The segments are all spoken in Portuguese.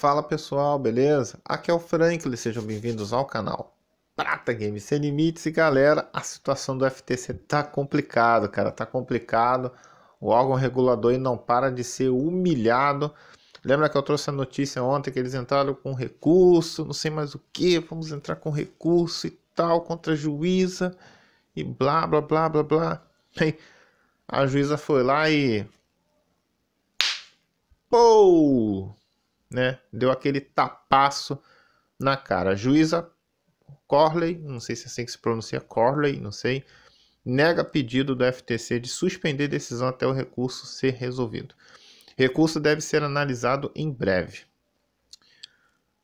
Fala pessoal, beleza? Aqui é o Franklin, sejam bem-vindos ao canal Prata Games Sem Limites e galera, a situação do FTC tá complicado, cara, tá complicado. O órgão regulador não para de ser humilhado. Lembra que eu trouxe a notícia ontem que eles entraram com recurso, não sei mais o que, vamos entrar com recurso e tal contra a juíza e blá blá blá blá blá. a juíza foi lá e Pou! né? Deu aquele tapaço na cara. A juíza Corley, não sei se é assim que se pronuncia Corley, não sei, nega pedido do FTC de suspender decisão até o recurso ser resolvido. Recurso deve ser analisado em breve.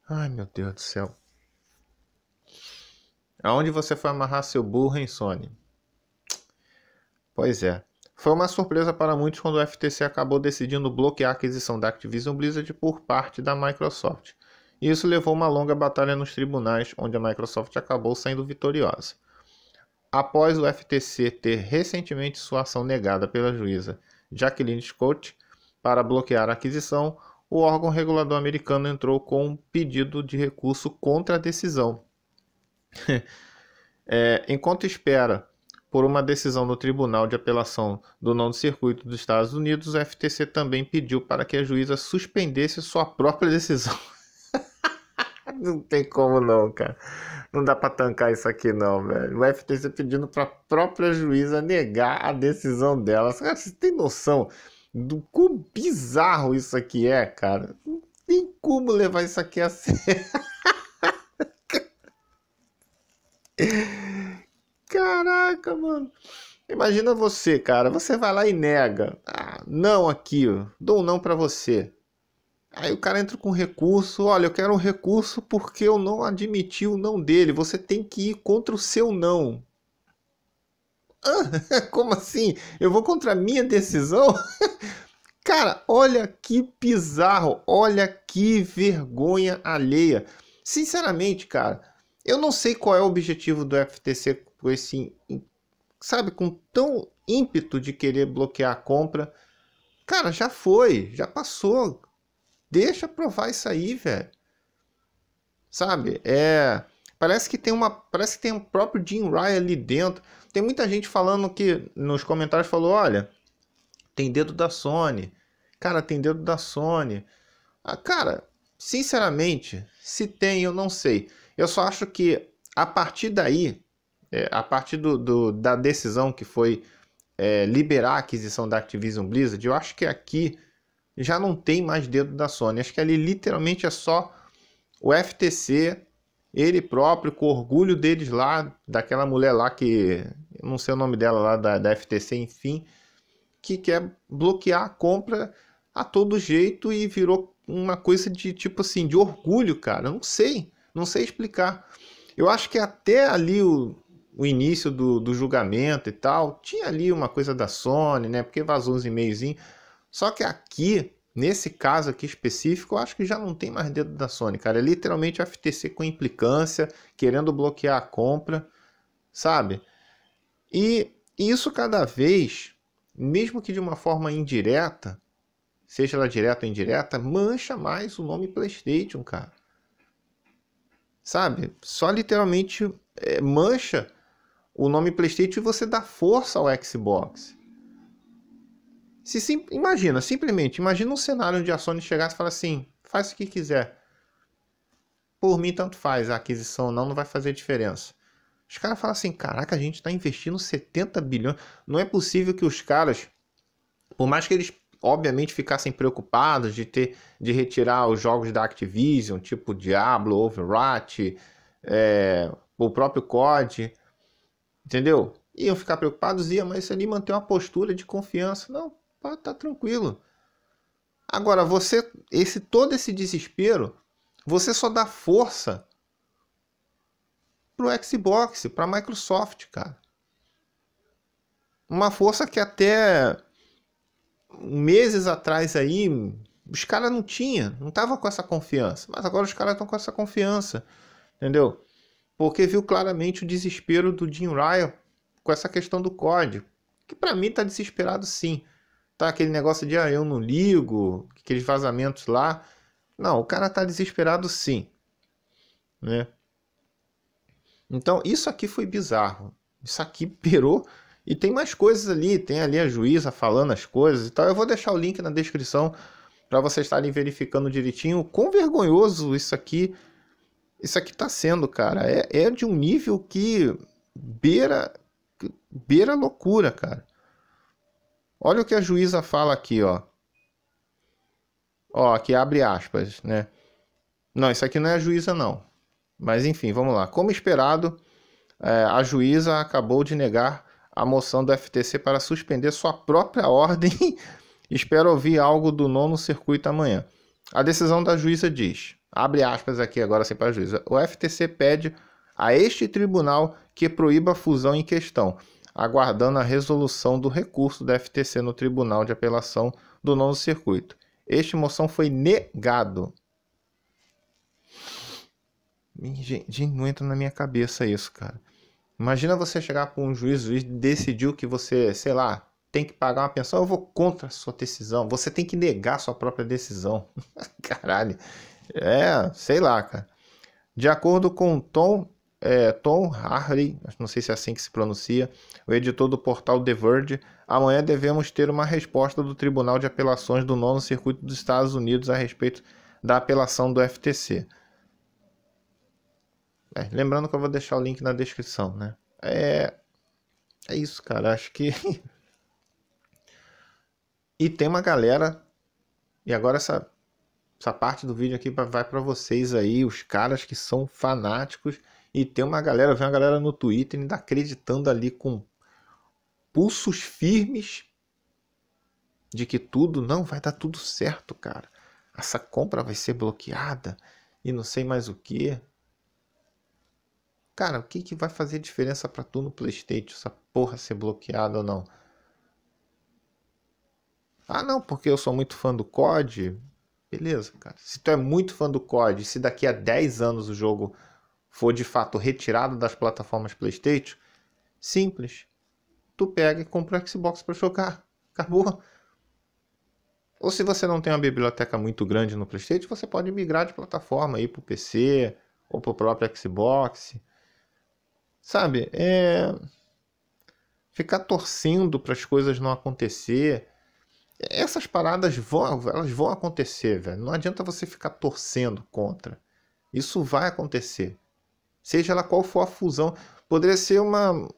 Ai, meu Deus do céu. Aonde você foi amarrar seu burro, hein, Sony? Pois é. Foi uma surpresa para muitos quando o FTC acabou decidindo bloquear a aquisição da Activision Blizzard por parte da Microsoft. E isso levou uma longa batalha nos tribunais, onde a Microsoft acabou saindo vitoriosa. Após o FTC ter recentemente sua ação negada pela juíza Jacqueline Scott para bloquear a aquisição, o órgão regulador americano entrou com um pedido de recurso contra a decisão. é, enquanto espera por uma decisão do Tribunal de Apelação do Nono Circuito dos Estados Unidos, o FTC também pediu para que a juíza suspendesse sua própria decisão. não tem como não, cara. Não dá para tancar isso aqui não, velho. O FTC pedindo para a própria juíza negar a decisão dela. Cara, você tem noção do quão bizarro isso aqui é, cara? Não tem como levar isso aqui a sério. Caraca, mano. Imagina você, cara. Você vai lá e nega. Ah, não aqui. Dou um não para você. Aí o cara entra com recurso. Olha, eu quero um recurso porque eu não admiti o não dele. Você tem que ir contra o seu não. Ah, como assim? Eu vou contra a minha decisão? Cara, olha que bizarro, olha que vergonha alheia. Sinceramente, cara, eu não sei qual é o objetivo do FTC com esse, sabe, com tão ímpeto de querer bloquear a compra. Cara, já foi, já passou. Deixa provar isso aí, velho. Sabe? É, parece que tem uma, parece que tem um próprio Jim Ryan ali dentro. Tem muita gente falando que nos comentários falou, olha, tem dedo da Sony. Cara, tem dedo da Sony. Ah, cara, sinceramente, se tem, eu não sei. Eu só acho que a partir daí é, a partir do, do, da decisão que foi é, liberar a aquisição da Activision Blizzard, eu acho que aqui já não tem mais dedo da Sony. Acho que ali literalmente é só o FTC, ele próprio, com orgulho deles lá, daquela mulher lá que. não sei o nome dela lá, da, da FTC, enfim, que quer bloquear a compra a todo jeito e virou uma coisa de tipo assim, de orgulho, cara. Eu não sei, não sei explicar. Eu acho que até ali o, o início do, do julgamento e tal, tinha ali uma coisa da Sony, né? Porque vazou uns e-mails. Só que aqui, nesse caso aqui específico, eu acho que já não tem mais dedo da Sony, cara. É literalmente a FTC com implicância, querendo bloquear a compra, sabe? E isso cada vez, mesmo que de uma forma indireta, seja ela direta ou indireta, mancha mais o nome PlayStation, cara. Sabe? Só literalmente é, mancha o nome PlayStation e você dá força ao Xbox. Se sim, imagina, simplesmente, imagina um cenário onde a Sony chegasse e falasse assim, faz o que quiser. Por mim, tanto faz, a aquisição não, não vai fazer diferença. Os caras falam assim, caraca, a gente está investindo 70 bilhões. Não é possível que os caras, por mais que eles obviamente ficassem preocupados de ter de retirar os jogos da Activision, tipo Diablo, Overwatch, é, o próprio COD, Entendeu? Iam ficar preocupados, ia, mas ali manter uma postura de confiança. Não, pá, tá tranquilo. Agora, você, esse todo esse desespero, você só dá força pro Xbox, pra Microsoft, cara. Uma força que até meses atrás aí, os caras não tinham, não tava com essa confiança. Mas agora os caras estão com essa confiança, entendeu? porque viu claramente o desespero do Jim Ryan com essa questão do código. Que para mim tá desesperado sim. Tá aquele negócio de ah, eu não ligo, aqueles vazamentos lá. Não, o cara tá desesperado sim. Né? Então, isso aqui foi bizarro. Isso aqui perou E tem mais coisas ali, tem ali a juíza falando as coisas e tal. Eu vou deixar o link na descrição para vocês estarem verificando direitinho. Quão vergonhoso isso aqui isso aqui está sendo, cara, é, é de um nível que beira, beira loucura, cara. Olha o que a juíza fala aqui, ó. Ó, aqui abre aspas, né? Não, isso aqui não é a juíza, não. Mas enfim, vamos lá. Como esperado, é, a juíza acabou de negar a moção do FTC para suspender sua própria ordem. Espero ouvir algo do nono circuito amanhã. A decisão da juíza diz: Abre aspas aqui agora sem para O FTC pede a este tribunal que proíba a fusão em questão, aguardando a resolução do recurso do FTC no Tribunal de Apelação do Nono Circuito. Este moção foi negado. Gente, não entra na minha cabeça isso, cara. Imagina você chegar para um juiz, e juiz decidiu que você, sei lá, tem que pagar uma pensão, eu vou contra a sua decisão. Você tem que negar a sua própria decisão. Caralho, é, sei lá, cara. De acordo com Tom, é, Tom Harley, não sei se é assim que se pronuncia, o editor do portal The Verge, amanhã devemos ter uma resposta do Tribunal de Apelações do Nono Circuito dos Estados Unidos a respeito da apelação do FTC. É, lembrando que eu vou deixar o link na descrição, né? É, é isso, cara. Acho que. e tem uma galera. E agora essa essa parte do vídeo aqui vai para vocês aí, os caras que são fanáticos e tem uma galera, vem uma galera no Twitter ainda acreditando ali com pulsos firmes de que tudo não vai dar tudo certo, cara. Essa compra vai ser bloqueada e não sei mais o que. Cara, o que, que vai fazer diferença para tu no PlayStation essa porra ser bloqueada ou não? Ah, não, porque eu sou muito fã do COD, Beleza, cara. Se tu é muito fã do COD, se daqui a 10 anos o jogo for de fato retirado das plataformas PlayStation, simples. Tu pega e compra o Xbox para jogar. Acabou. Ou se você não tem uma biblioteca muito grande no PlayStation, você pode migrar de plataforma aí pro PC ou pro próprio Xbox. Sabe? É ficar torcendo para as coisas não acontecer essas paradas vão, elas vão acontecer, velho. Não adianta você ficar torcendo contra. Isso vai acontecer. Seja lá qual for a fusão, poderia ser uma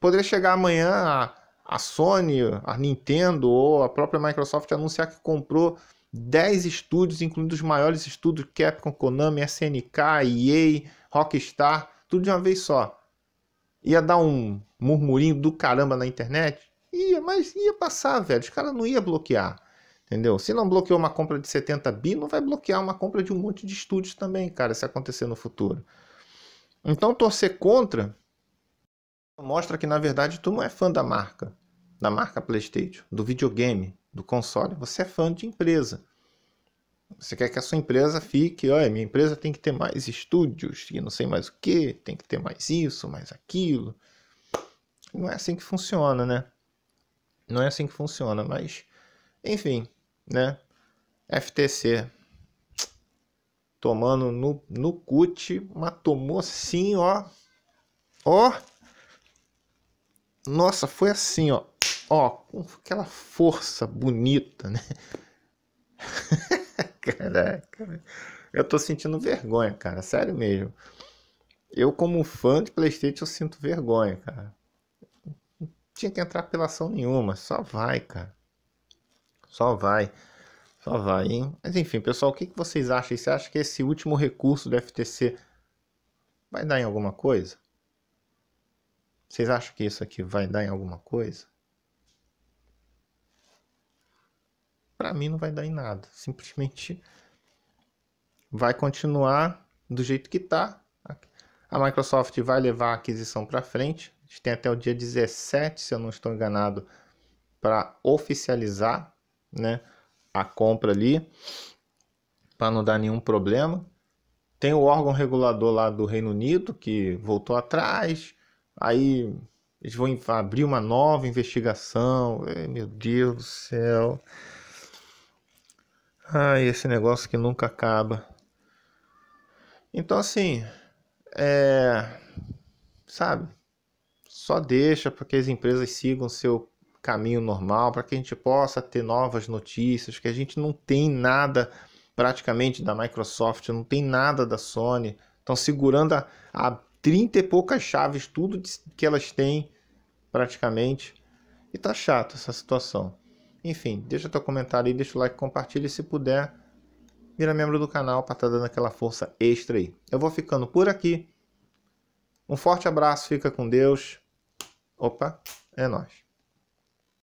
poderia chegar amanhã a, a Sony, a Nintendo ou a própria Microsoft anunciar que comprou 10 estúdios, incluindo os maiores estúdios Capcom, Konami, SNK, EA, Rockstar, tudo de uma vez só. Ia dar um murmurinho do caramba na internet? Ia, mas ia passar, velho. Os caras não ia bloquear. Entendeu? Se não bloqueou uma compra de 70 bi, não vai bloquear uma compra de um monte de estúdios também, cara, se acontecer no futuro. Então torcer contra mostra que na verdade tu não é fã da marca, da marca PlayStation, do videogame, do console. Você é fã de empresa. Você quer que a sua empresa fique, olha, minha empresa tem que ter mais estúdios, e não sei mais o que, tem que ter mais isso, mais aquilo. Não é assim que funciona, né? Não é assim que funciona, mas enfim, né? FTC tomando no, no cut, mas tomou assim, ó. Ó. Nossa, foi assim, ó. Ó, com aquela força bonita, né? Caraca. Eu tô sentindo vergonha, cara, sério mesmo. Eu como fã de PlayStation eu sinto vergonha, cara tinha que entrar apelação nenhuma. Só vai, cara. Só vai. Só vai, hein? Mas enfim, pessoal, o que vocês acham? Você acha que esse último recurso do FTC vai dar em alguma coisa? Vocês acham que isso aqui vai dar em alguma coisa? Para mim não vai dar em nada. Simplesmente vai continuar do jeito que tá. A Microsoft vai levar a aquisição para frente a gente tem até o dia 17, se eu não estou enganado, para oficializar né, a compra ali, para não dar nenhum problema. Tem o órgão regulador lá do Reino Unido que voltou atrás, aí eles vão abrir uma nova investigação. Ai, meu Deus do céu. Ai, esse negócio que nunca acaba. Então, assim, é. Sabe? só deixa para que as empresas sigam seu caminho normal, para que a gente possa ter novas notícias, que a gente não tem nada praticamente da Microsoft, não tem nada da Sony, estão segurando a, a 30 e poucas chaves, tudo que elas têm praticamente. E tá chato essa situação. Enfim, deixa teu comentário aí, deixa o like, compartilha e se puder, vira membro do canal para estar tá dando aquela força extra aí. Eu vou ficando por aqui. Um forte abraço, fica com Deus. Opa, é nós.